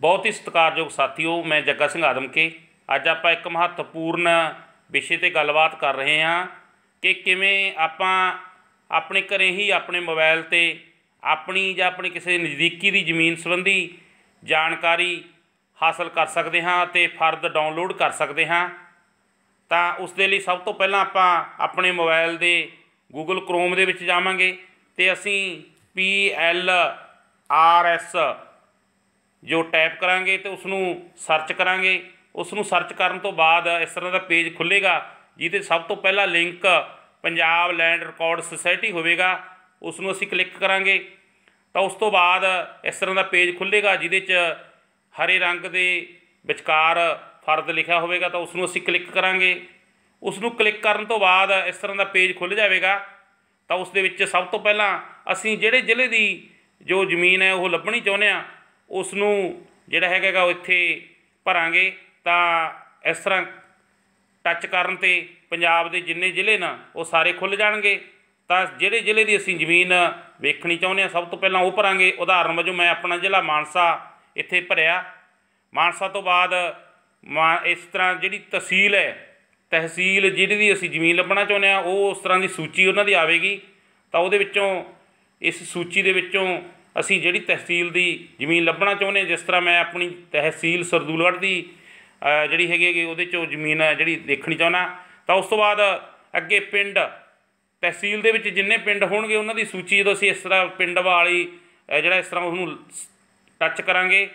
ਬਹੁਤ ਹੀ ਸਤਿਕਾਰਯੋਗ ਸਾਥੀਓ ਮੈਂ ਜੱਗਾ ਸਿੰਘ ਆਦਮਕੇ ਅੱਜ ਆਪਾਂ ਇੱਕ ਮਹੱਤਵਪੂਰਨ ਵਿਸ਼ੇ ਤੇ ਗੱਲਬਾਤ ਕਰ ਰਹੇ ਹਾਂ ਕਿ ਕਿਵੇਂ ਆਪਾਂ ਆਪਣੇ ਘਰੇ ਹੀ ਆਪਣੇ ਮੋਬਾਈਲ ਤੇ ਆਪਣੀ ਜਾਂ ਆਪਣੇ ਕਿਸੇ ਨਜ਼ਦੀਕੀ ਦੀ ਜ਼ਮੀਨ ਸੰਬੰਧੀ ਜਾਣਕਾਰੀ ਹਾਸਲ ਕਰ ਸਕਦੇ ਹਾਂ ਤੇ ਫਰਦ ਡਾਊਨਲੋਡ ਕਰ ਸਕਦੇ ਹਾਂ ਤਾਂ ਉਸ ਦੇ ਲਈ ਸਭ ਤੋਂ ਪਹਿਲਾਂ ਆਪਾਂ ਆਪਣੇ ਮੋਬਾਈਲ ਦੇ Google Chrome ਦੇ ਵਿੱਚ ਜਾਵਾਂਗੇ ਤੇ ਅਸੀਂ PL RS ਜੋ ਟਾਈਪ ਕਰਾਂਗੇ ਤੇ ਉਸ ਨੂੰ ਸਰਚ ਕਰਾਂਗੇ ਉਸ ਨੂੰ ਸਰਚ ਕਰਨ ਤੋਂ ਬਾਅਦ ਇਸ ਤਰ੍ਹਾਂ ਦਾ ਪੇਜ ਖੁੱਲੇਗਾ ਜਿਹਦੇ ਸਭ ਤੋਂ ਪਹਿਲਾ link Punjab land record society ਹੋਵੇਗਾ ਉਸ ਨੂੰ ਅਸੀਂ ਕਲਿੱਕ ਕਰਾਂਗੇ ਤਾਂ ਉਸ ਤੋਂ ਬਾਅਦ ਇਸ ਤਰ੍ਹਾਂ ਦਾ ਪੇਜ ਖੁੱਲੇਗਾ ਜਿਹਦੇ 'ਚ ਹਰੇ ਰੰਗ ਦੇ ਵਿਚਕਾਰ ਫਰਦ ਲਿਖਿਆ ਹੋਵੇਗਾ ਤਾਂ ਉਸ ਨੂੰ ਅਸੀਂ ਕਲਿੱਕ ਕਰਾਂਗੇ ਉਸ ਨੂੰ ਕਲਿੱਕ ਕਰਨ ਤੋਂ ਬਾਅਦ ਇਸ ਤਰ੍ਹਾਂ ਦਾ ਪੇਜ ਖੁੱਲ ਜਾਵੇਗਾ ਤਾਂ ਉਸ ਦੇ ਵਿੱਚ ਸਭ ਤੋਂ ਪਹਿਲਾਂ ਅਸੀਂ ਜਿਹੜੇ ਜ਼ਿਲ੍ਹੇ ਦੀ ਜੋ ਜ਼ਮੀਨ ਹੈ ਉਹ ਲੱਭਣੀ ਚਾਹੁੰਦੇ ਆ ਉਸ ਨੂੰ ਜਿਹੜਾ ਹੈਗਾ ਉਹ ਇੱਥੇ ਭਰਾਂਗੇ ਤਾਂ ਇਸ ਤਰ੍ਹਾਂ ਟੱਚ ਕਰਨ ਤੇ ਪੰਜਾਬ ਦੇ ਜਿੰਨੇ ਜ਼ਿਲ੍ਹੇ ਨਾ ਉਹ ਸਾਰੇ ਖੁੱਲ ਜਾਣਗੇ ਤਾਂ ਜਿਹੜੇ ਜ਼ਿਲ੍ਹੇ ਦੀ ਅਸੀਂ ਜ਼ਮੀਨ ਵੇਖਣੀ ਚਾਹੁੰਦੇ ਆ ਸਭ ਤੋਂ ਪਹਿਲਾਂ ਉਹ ਭਰਾਂਗੇ ਉਦਾਹਰਨ ਵਜੋਂ ਮੈਂ ਆਪਣਾ ਜ਼ਿਲ੍ਹਾ ਮਾਨਸਾ ਇੱਥੇ ਭਰਿਆ ਮਾਨਸਾ ਤੋਂ ਬਾਅਦ ਇਸ ਤਰ੍ਹਾਂ ਜਿਹੜੀ ਤਹਿਸੀਲ ਹੈ ਤਹਿਸੀਲ ਜਿਹੜੀ ਦੀ ਅਸੀਂ ਜ਼ਮੀਨ ਲੱਭਣਾ ਚਾਹੁੰਦੇ ਆ ਉਹ ਉਸ ਤਰ੍ਹਾਂ ਦੀ ਸੂਚੀ ਉਹਨਾਂ ਦੀ ਆਵੇਗੀ ਤਾਂ ਉਹਦੇ ਵਿੱਚੋਂ ਇਸ ਸੂਚੀ ਦੇ ਵਿੱਚੋਂ ਅਸੀਂ ਜਿਹੜੀ ਤਹਿਸੀਲ ਦੀ ਜ਼ਮੀਨ ਲੱਭਣਾ ਚਾਹੁੰਦੇ ਜਿਸ ਤਰ੍ਹਾਂ ਮੈਂ ਆਪਣੀ ਤਹਿਸੀਲ ਸਰਦੂਲਵੜ ਦੀ ਜਿਹੜੀ ਹੈਗੀ ਹੈ ਉਹਦੇ ਚੋਂ ਜ਼ਮੀਨ ਜਿਹੜੀ ਦੇਖਣੀ ਚਾਹੁੰਦਾ ਤਾਂ ਉਸ ਤੋਂ ਬਾਅਦ ਅੱਗੇ ਪਿੰਡ ਤਹਿਸੀਲ ਦੇ ਵਿੱਚ ਜਿੰਨੇ ਪਿੰਡ ਹੋਣਗੇ ਉਹਨਾਂ ਦੀ ਸੂਚੀ ਜਦੋਂ ਅਸੀਂ ਇਸ ਤਰ੍ਹਾਂ ਪਿੰਡ ਵਾਲੀ ਜਿਹੜਾ ਇਸ ਤਰ੍ਹਾਂ ਉਹਨੂੰ ਟੱਚ ਕਰਾਂਗੇ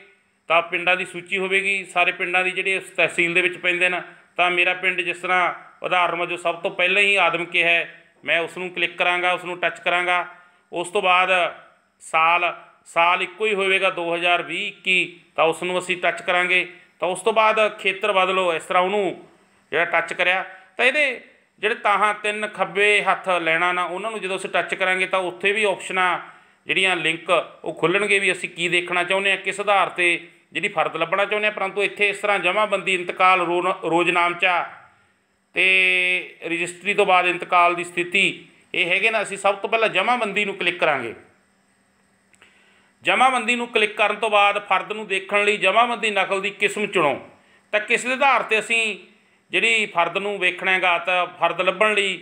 ਤਾਂ ਪਿੰਡਾਂ ਦੀ ਸੂਚੀ ਹੋਵੇਗੀ ਸਾਰੇ ਪਿੰਡਾਂ ਦੀ ਜਿਹੜੇ ਉਸ ਤਹਿਸੀਲ ਦੇ ਵਿੱਚ ਪੈਂਦੇ ਨੇ ਤਾਂ ਮੇਰਾ ਪਿੰਡ ਜਿਸ ਤਰ੍ਹਾਂ ਉਦਾਹਰਨ ਵਜੋਂ ਸਭ ਤੋਂ ਪਹਿਲਾਂ ਹੀ ਆਦਮ ਕੇ ਹੈ ਮੈਂ ਉਸ ਨੂੰ ਕਲਿੱਕ ਕਰਾਂਗਾ ਉਸ ਨੂੰ ਟੱਚ ਕਰਾਂਗਾ ਉਸ ਤੋਂ ਬਾਅਦ ਸਾਲ ਸਾਲ ਇੱਕੋ ਹੀ ਹੋਵੇਗਾ 2021 ਤਾਂ ਉਸ ਨੂੰ ਅਸੀਂ ਟੱਚ ਕਰਾਂਗੇ ਤਾਂ ਉਸ ਤੋਂ ਬਾਅਦ ਖੇਤਰ ਬਦਲੋ ਇਸ ਤਰ੍ਹਾਂ ਉਹਨੂੰ ਜਿਹੜਾ ਟੱਚ ਕਰਿਆ ਤਾਂ ਇਹਦੇ ਜਿਹੜੇ ਤਾਹਾਂ ਤਿੰਨ ਖੱਬੇ ਹੱਥ ਲੈਣਾ ਨਾ ਉਹਨਾਂ ਨੂੰ ਜਦੋਂ ਅਸੀਂ ਟੱਚ ਕਰਾਂਗੇ ਤਾਂ ਉੱਥੇ ਵੀ ਆਪਸ਼ਨਾਂ ਜਿਹੜੀਆਂ ਲਿੰਕ ਉਹ ਖੁੱਲਣਗੇ ਵੀ ਅਸੀਂ ਕੀ ਦੇਖਣਾ ਚਾਹੁੰਦੇ ਆ ਕਿਸ ਆਧਾਰ ਤੇ ਜਿਹੜੀ ਫਰਦ ਲੱਭਣਾ ਚਾਹੁੰਦੇ ਆ ਪਰੰਤੂ ਇੱਥੇ ਇਸ ਤਰ੍ਹਾਂ ਜਮਾਬੰਦੀ ਇੰਤਕਾਲ ਰੋਜ਼ਨਾਮਚਾ ਤੇ ਰਜਿਸਟਰੀ ਤੋਂ ਬਾਅਦ ਇੰਤਕਾਲ ਦੀ ਸਥਿਤੀ ਇਹ ਹੈਗੇ ਨਾ ਅਸੀਂ ਸਭ ਤੋਂ ਪਹਿਲਾਂ ਜਮਾਬੰਦੀ ਨੂੰ ਕਲਿੱਕ ਕਰਾਂਗੇ ਜਮਾਬੰਦੀ ਨੂੰ ਕਲਿੱਕ ਕਰਨ ਤੋਂ ਬਾਅਦ ਫਰਦ ਨੂੰ ਦੇਖਣ ਲਈ ਜਮਾਬੰਦੀ ਨਕਲ ਦੀ ਕਿਸਮ ਚੁਣੋ ਤਾਂ ਕਿਸ ਦੇ ਆਧਾਰ ਤੇ ਅਸੀਂ ਜਿਹੜੀ ਫਰਦ ਨੂੰ ਵੇਖਣਾ ਹੈਗਾ ਤਾਂ ਫਰਦ ਲੱਭਣ ਲਈ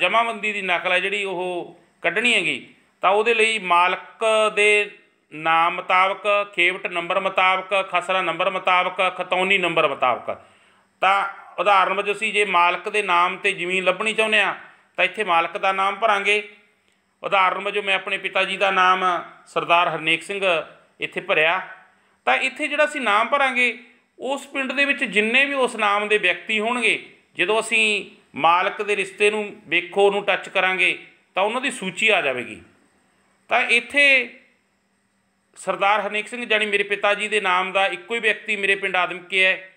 ਜਮਾਬੰਦੀ ਦੀ ਨਕਲ ਹੈ ਜਿਹੜੀ ਉਹ ਕੱਢਣੀ ਹੈਗੀ ਤਾਂ ਉਹਦੇ ਲਈ ਮਾਲਕ ਦੇ ਨਾਮ ਮੁਤਾਬਕ ਖੇਵਟ ਨੰਬਰ ਮੁਤਾਬਕ ਖਸਰਾ ਨੰਬਰ ਮੁਤਾਬਕ ਖਤੌਨੀ ਨੰਬਰ ਮੁਤਾਬਕ ਤਾਂ ਉਦਾਹਰਨ ਵਜੋਂ ਅਸੀਂ ਜੇ ਮਾਲਕ ਦੇ ਨਾਮ ਤੇ ਜ਼ਮੀਨ ਲੱਭਣੀ ਚਾਹੁੰਦੇ ਆ ਤਾਂ ਇੱਥੇ ਮਾਲਕ ਦਾ ਨਾਮ ਭਰਾਂਗੇ ਉਦਾਹਰਨ ਵਜੋਂ ਮੈਂ ਆਪਣੇ ਪਿਤਾ ਜੀ ਦਾ ਨਾਮ ਸਰਦਾਰ ਹਰਨੇਕ ਸਿੰਘ ਇੱਥੇ ਭਰਿਆ ਤਾਂ ਇੱਥੇ ਜਿਹੜਾ ਅਸੀਂ ਨਾਮ ਭਰਾਂਗੇ ਉਸ ਪਿੰਡ ਦੇ ਵਿੱਚ ਜਿੰਨੇ ਵੀ ਉਸ ਨਾਮ ਦੇ ਵਿਅਕਤੀ ਹੋਣਗੇ ਜਦੋਂ ਅਸੀਂ ਮਾਲਕ ਦੇ ਰਿਸ਼ਤੇ ਨੂੰ ਵੇਖੋ ਨੂੰ ਟੱਚ ਕਰਾਂਗੇ ਤਾਂ ਉਹਨਾਂ ਦੀ ਸੂਚੀ ਆ ਜਾਵੇਗੀ ਤਾਂ ਇੱਥੇ ਸਰਦਾਰ ਹਰਨੇਕ ਸਿੰਘ ਜਾਨੀ ਮੇਰੇ ਪਿਤਾ ਜੀ ਦੇ ਨਾਮ ਦਾ ਇੱਕੋ ਹੀ ਵਿਅਕਤੀ ਮੇਰੇ ਪਿੰਡ ਆਦਮਕੇ ਹੈ